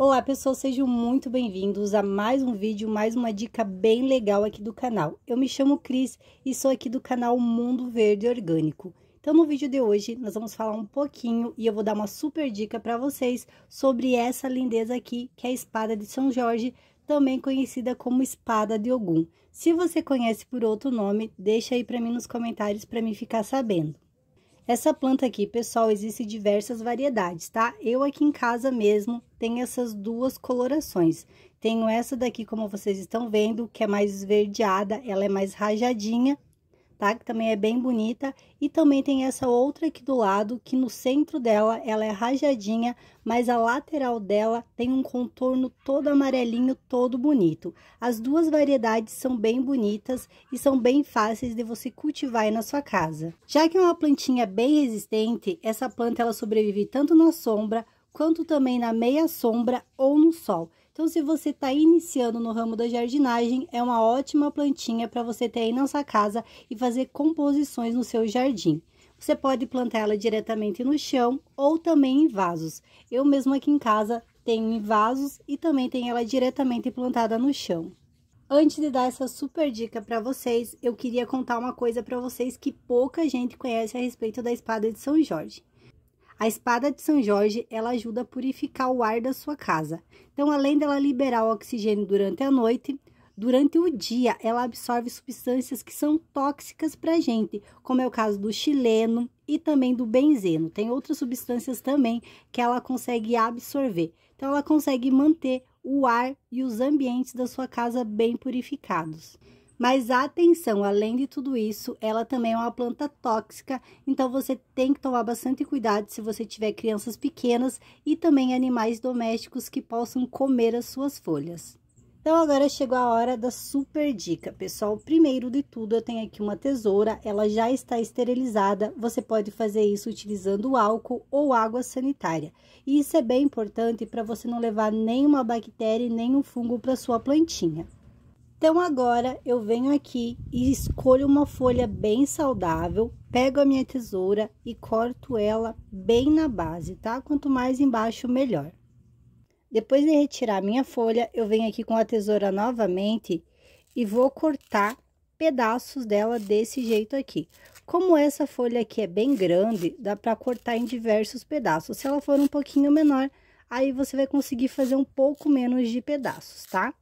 Olá pessoal, sejam muito bem-vindos a mais um vídeo, mais uma dica bem legal aqui do canal. Eu me chamo Cris e sou aqui do canal Mundo Verde Orgânico. Então no vídeo de hoje nós vamos falar um pouquinho e eu vou dar uma super dica para vocês sobre essa lindeza aqui que é a espada de São Jorge, também conhecida como espada de Ogum. Se você conhece por outro nome, deixa aí para mim nos comentários para mim ficar sabendo. Essa planta aqui, pessoal, existe diversas variedades, tá? Eu aqui em casa mesmo tenho essas duas colorações. Tenho essa daqui, como vocês estão vendo, que é mais esverdeada, ela é mais rajadinha tá? Que também é bem bonita. E também tem essa outra aqui do lado, que no centro dela ela é rajadinha, mas a lateral dela tem um contorno todo amarelinho, todo bonito. As duas variedades são bem bonitas e são bem fáceis de você cultivar aí na sua casa. Já que é uma plantinha bem resistente, essa planta ela sobrevive tanto na sombra quanto também na meia sombra ou no sol. Então, se você está iniciando no ramo da jardinagem, é uma ótima plantinha para você ter aí na sua casa e fazer composições no seu jardim. Você pode plantar ela diretamente no chão ou também em vasos. Eu mesmo aqui em casa tenho em vasos e também tenho ela diretamente plantada no chão. Antes de dar essa super dica para vocês, eu queria contar uma coisa para vocês que pouca gente conhece a respeito da espada de São Jorge. A espada de São Jorge, ela ajuda a purificar o ar da sua casa. Então, além dela liberar o oxigênio durante a noite, durante o dia ela absorve substâncias que são tóxicas para a gente, como é o caso do chileno e também do benzeno. Tem outras substâncias também que ela consegue absorver. Então, ela consegue manter o ar e os ambientes da sua casa bem purificados. Mas atenção, além de tudo isso, ela também é uma planta tóxica, então você tem que tomar bastante cuidado se você tiver crianças pequenas e também animais domésticos que possam comer as suas folhas. Então agora chegou a hora da super dica, pessoal. Primeiro de tudo, eu tenho aqui uma tesoura, ela já está esterilizada. Você pode fazer isso utilizando álcool ou água sanitária. E isso é bem importante para você não levar nenhuma bactéria e nenhum fungo para sua plantinha. Então agora eu venho aqui e escolho uma folha bem saudável, pego a minha tesoura e corto ela bem na base, tá? Quanto mais embaixo, melhor. Depois de retirar a minha folha, eu venho aqui com a tesoura novamente e vou cortar pedaços dela desse jeito aqui. Como essa folha aqui é bem grande, dá para cortar em diversos pedaços. Se ela for um pouquinho menor, aí você vai conseguir fazer um pouco menos de pedaços, tá?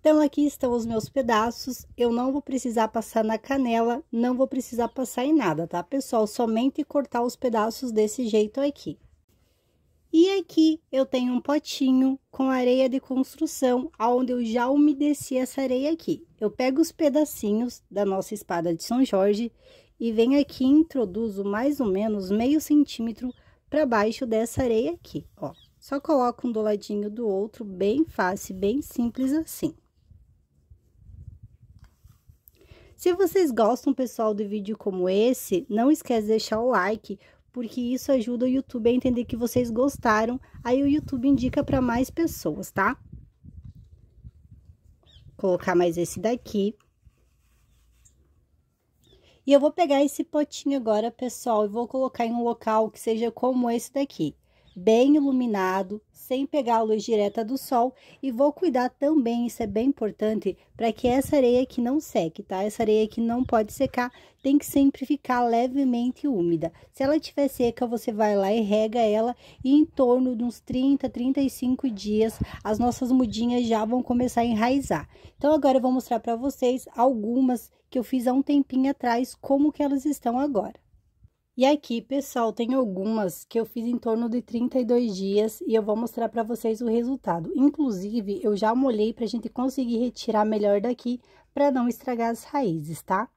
Então, aqui estão os meus pedaços. Eu não vou precisar passar na canela, não vou precisar passar em nada, tá, pessoal? Somente cortar os pedaços desse jeito aqui. E aqui eu tenho um potinho com areia de construção, onde eu já umedeci essa areia aqui. Eu pego os pedacinhos da nossa espada de São Jorge e venho aqui e introduzo mais ou menos meio centímetro para baixo dessa areia aqui, ó. Só coloco um do ladinho do outro, bem fácil, bem simples assim. Se vocês gostam, pessoal, de vídeo como esse, não esquece de deixar o like, porque isso ajuda o YouTube a entender que vocês gostaram, aí o YouTube indica para mais pessoas, tá? Colocar mais esse daqui. E eu vou pegar esse potinho agora, pessoal, e vou colocar em um local que seja como esse daqui bem iluminado, sem pegar a luz direta do sol e vou cuidar também, isso é bem importante, para que essa areia aqui não seque, tá? Essa areia aqui não pode secar, tem que sempre ficar levemente úmida. Se ela estiver seca, você vai lá e rega ela e em torno de uns 30, 35 dias, as nossas mudinhas já vão começar a enraizar. Então agora eu vou mostrar para vocês algumas que eu fiz há um tempinho atrás, como que elas estão agora. E aqui, pessoal, tem algumas que eu fiz em torno de 32 dias e eu vou mostrar para vocês o resultado. Inclusive, eu já molhei para a gente conseguir retirar melhor daqui para não estragar as raízes, tá?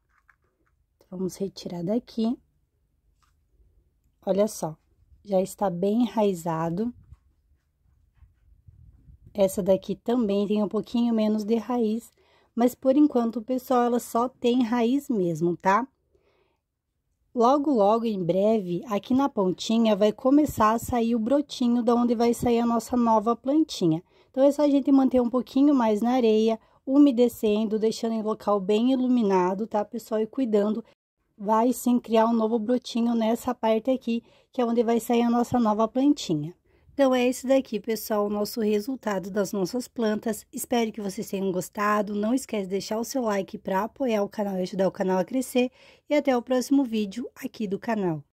vamos retirar daqui. Olha só, já está bem enraizado. Essa daqui também tem um pouquinho menos de raiz, mas por enquanto, pessoal, ela só tem raiz mesmo, tá? Logo, logo, em breve, aqui na pontinha vai começar a sair o brotinho da onde vai sair a nossa nova plantinha. Então, é só a gente manter um pouquinho mais na areia, umedecendo, deixando em local bem iluminado, tá, pessoal? E cuidando, vai sim criar um novo brotinho nessa parte aqui, que é onde vai sair a nossa nova plantinha. Então é esse daqui, pessoal, o nosso resultado das nossas plantas. Espero que vocês tenham gostado. Não esquece de deixar o seu like para apoiar o canal e ajudar o canal a crescer. E até o próximo vídeo aqui do canal.